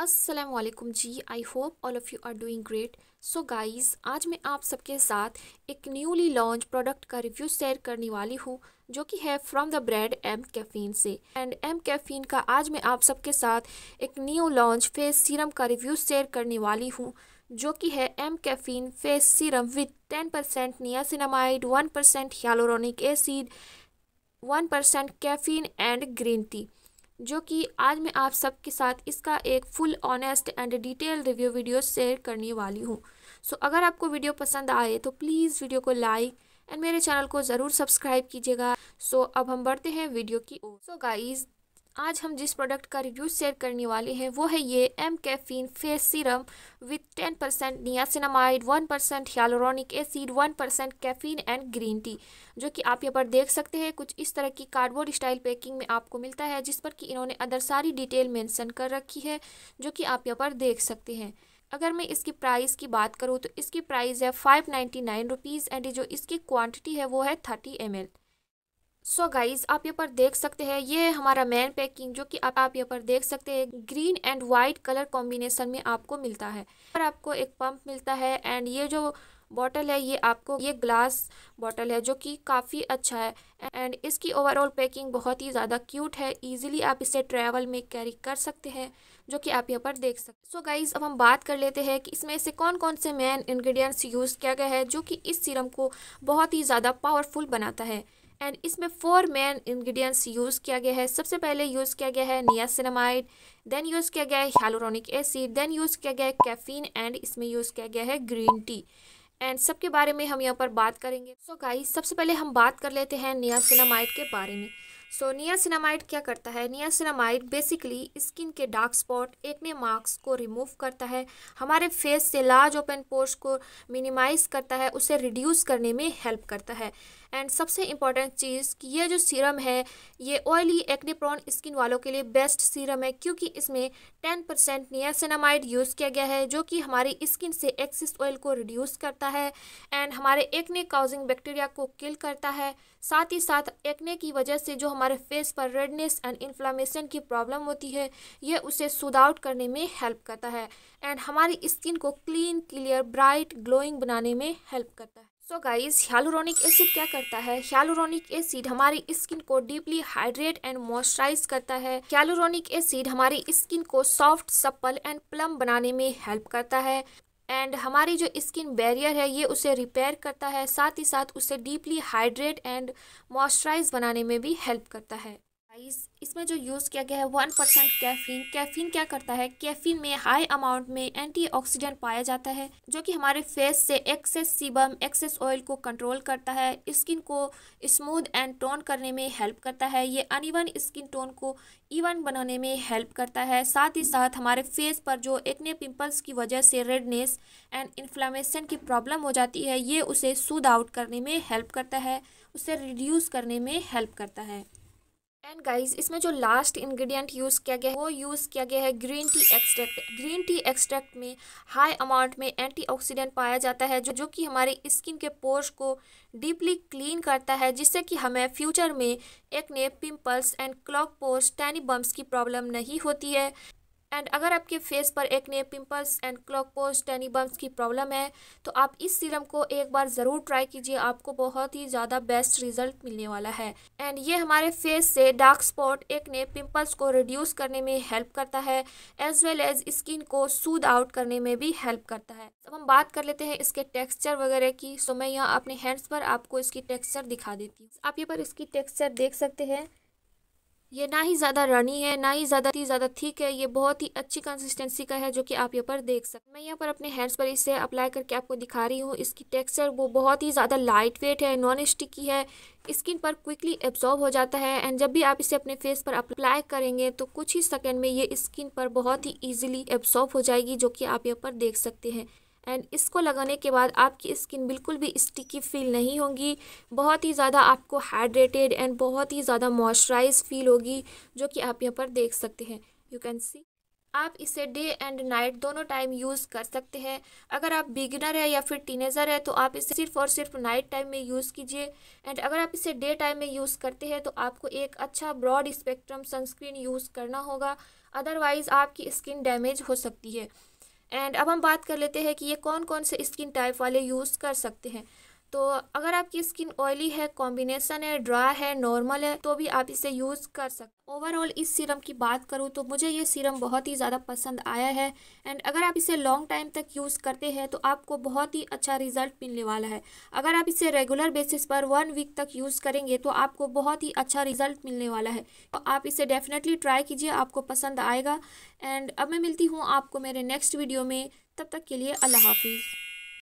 अस्सलाम वालेकुम जी I hope all of you are doing great so guys आज मैं आप सबके साथ एक न्यूली लॉन्च प्रोडक्ट का रिव्यू शेयर करने वाली हूँ जो कि है from the brand mCaffeine से एंड एम कैफीन का आज मैं आप सबके साथ एक न्यू लॉन्च फेस सीरम का रिव्यू शेयर करने वाली हूँ जो कि है mCaffeine face serum with ten percent niacinamide one percent हियालोरोनिक acid one percent caffeine and green tea जो कि आज मैं आप सबके साथ इसका एक full honest and detail review video share करने वाली हूँ सो so, अगर आपको वीडियो पसंद आए तो प्लीज़ वीडियो को लाइक एंड मेरे चैनल को ज़रूर सब्सक्राइब कीजिएगा सो so, अब हम बढ़ते हैं वीडियो की ओर सो गाइज़ आज हम जिस प्रोडक्ट का रिव्यू शेयर करने वाले हैं वो है ये mCaffeine face serum with ten percent niacinamide one percent hyaluronic acid one percent caffeine and green tea जो कि आप यहाँ पर देख सकते हैं कुछ इस तरह की कार्डबोर्ड स्टाइल पैकिंग में आपको मिलता है जिस पर कि इन्होंने अदर सारी डिटेल मैंसन कर रखी है जो कि आप यहाँ पर देख सकते हैं अगर मैं इसकी प्राइस की बात करूँ तो इसकी प्राइस है five ninety nine rupees and जो इसकी क्वान्टिटी है वो है thirty M L so so guys आप यहाँ पर देख सकते हैं ये हमारा मेन पैकिंग जो कि आप आप यहाँ पर देख सकते हैं green and white colour combination में आपको मिलता है और आपको एक पंप मिलता है एंड ये जो बॉटल है ये आपको ये ग्लास बॉटल है जो कि काफ़ी अच्छा है एंड इसकी ओवरऑल पैकिंग बहुत ही ज़्यादा क्यूट है इजीली आप इसे ट्रैवल में कैरी कर सकते हैं जो कि आप यहाँ पर देख सकते सो सो गाइज अब हम बात कर लेते हैं कि इसमें से कौन कौन से मेन इन्ग्रीडियंट्स यूज़ किया गया है जो कि इस सीरम को बहुत ही ज़्यादा पावरफुल बनाता है एंड इसमें फोर मेन इंग्रेडिएंट्स यूज़ किया गया है सबसे पहले यूज़ किया गया है नियासिनमाइड देन यूज़ किया गया है हेलोरॉनिक एसिड देन यूज़ किया गया है कैफीन एंड इसमें यूज़ किया गया है ग्रीन टी एंड सबके बारे में हम यहाँ पर बात करेंगे सो so गाइस सबसे पहले हम बात कर लेते हैं नियासिनामाइड के बारे में सो नियासिनामाइड क्या करता है नियासिनामाइड बेसिकली स्किन के डार्क स्पॉट एक्ने मार्क्स को रिमूव करता है हमारे फेस से लार्ज ओपन पोर्स को मिनिमाइज करता है उसे रिड्यूस करने में हेल्प करता है एंड सबसे इम्पॉर्टेंट चीज़ कि यह जो सीरम है ये ऑयली एक्ने प्रॉन स्किन वालों के लिए बेस्ट सीरम है क्योंकि इसमें टेन परसेंट नियासिनामाइड यूज़ किया गया है जो कि हमारी स्किन से एक्सिस ऑयल को रिड्यूस करता है एंड हमारे एक्ने काउजिंग बैक्टीरिया को किल करता है साथ ही साथ एक्ने की वजह से जो हमारे फेस पर रेडनेस एंड इन्फ्लामेशन की प्रॉब्लम होती है यह उसे सूद आउट करने में हेल्प करता है एंड हमारी स्किन को क्लीन क्लियर ब्राइट ग्लोइंग बनाने में हेल्प करता है सो गाइस हेलोरोनिक एसिड क्या करता है हेलोरोनिक एसिड हमारी स्किन को डीपली हाइड्रेट एंड मॉइस्चराइज करता है हेलोरोनिक एसिड हमारी स्किन को सॉफ्ट सप्पल एंड प्लम बनाने में हेल्प करता है एंड हमारी जो स्किन बैरियर है ये उसे रिपेयर करता है साथ ही साथ उसे डीपली हाइड्रेट एंड मॉइस्चराइज बनाने में भी हेल्प करता है गाइस इसमें जो यूज़ किया गया है वन परसेंट कैफीन कैफीन क्या करता है कैफीन में हाई अमाउंट में एंटीऑक्सीडेंट पाया जाता है जो कि हमारे फेस से एक्सेस सीबम एक्सेस ऑयल को कंट्रोल करता है स्किन को स्मूथ एंड टोन करने में हेल्प करता है ये अनइवन स्किन टोन को इवन बनाने में हेल्प करता है साथ ही साथ हमारे फेस पर जो एक्ने पिंपल्स की वजह से रेडनेस एंड इन्फ्लामेशन की प्रॉब्लम हो जाती है ये उसे सूद आउट करने में हेल्प करता है उसे रिड्यूस करने में हेल्प करता है एंड गाइस इसमें जो लास्ट इंग्रेडिएंट यूज़ किया गया है वो यूज़ किया गया है green tea extract green tea extract में हाई अमाउंट में एंटीऑक्सीडेंट पाया जाता है जो जो कि हमारे स्किन के पोर्स को डीपली क्लीन करता है जिससे कि हमें फ्यूचर में acne pimples and clogged pores tiny bumps की प्रॉब्लम नहीं होती है एंड अगर आपके फेस पर acne pimples and clogged पोस्ट टैनी बम्स की प्रॉब्लम है तो आप इस सीरम को एक बार ज़रूर ट्राई कीजिए आपको बहुत ही ज़्यादा बेस्ट रिजल्ट मिलने वाला है एंड ये हमारे फेस से डार्क स्पॉट एक नए पिम्पल्स को रिड्यूस करने में हेल्प करता है एज वेल एज स्किन को सूद आउट करने में भी हेल्प करता है अब हम बात कर लेते हैं इसके टेक्स्चर वगैरह की सो मैं यहाँ अपने हैंड्स पर आपको इसकी टेक्स्चर दिखा देती हूँ आप ये पर इसकी टेक्स्चर देख सकते हैं ये ना ही ज़्यादा रनी है ना ही ज़्यादा ही ज़्यादा थिक है ये बहुत ही अच्छी कंसिस्टेंसी का है जो कि आप यहाँ पर देख सकते मैं यहाँ पर अपने हैंड्स पर इसे अप्लाई करके आपको दिखा रही हूँ इसकी टेक्सचर वो बहुत ही ज़्यादा लाइट वेट है नॉन स्टिकी है स्किन पर क्विकली एब्जॉर्ब हो जाता है एंड जब भी आप इसे अपने फेस पर अप्लाई करेंगे तो कुछ ही सेकेंड में ये स्किन पर बहुत ही ईजिली एब्जॉर्ब हो जाएगी जो कि आप यहाँ पर देख सकते हैं एंड इसको लगाने के बाद आपकी स्किन बिल्कुल भी स्टिकी फील नहीं होगी बहुत ही ज़्यादा आपको हाइड्रेटेड एंड बहुत ही ज़्यादा मॉइस्चराइज फील होगी जो कि आप यहाँ पर देख सकते हैं यू कैन सी आप इसे डे एंड नाइट दोनों टाइम यूज़ कर सकते हैं अगर आप बिगिनर है या फिर टीनेज़र है तो आप इसे सिर्फ और सिर्फ नाइट टाइम में यूज़ कीजिए एंड अगर आप इसे डे टाइम में यूज़ करते हैं तो आपको एक अच्छा ब्रॉड स्पेक्ट्रम सनस्क्रीन यूज़ करना होगा अदरवाइज़ आपकी स्किन डैमेज हो सकती है एंड अब हम बात कर लेते हैं कि ये कौन कौन से स्किन टाइप वाले यूज़ कर सकते हैं तो अगर आपकी स्किन ऑयली है कॉम्बिनेसन है ड्राई है नॉर्मल है तो भी आप इसे यूज़ कर सकते ओवरऑल इस सीरम की बात करूँ तो मुझे ये सीरम बहुत ही ज़्यादा पसंद आया है एंड अगर आप इसे लॉन्ग टाइम तक यूज़ करते हैं तो आपको बहुत ही अच्छा रिजल्ट मिलने वाला है अगर आप इसे रेगुलर बेसिस पर वन वीक तक यूज़ करेंगे तो आपको बहुत ही अच्छा रिजल्ट मिलने वाला है तो आप इसे डेफिनेटली ट्राई कीजिए आपको पसंद आएगा एंड अब मैं मिलती हूँ आपको मेरे नेक्स्ट वीडियो में तब तक के लिए अल्लाह हाफिज़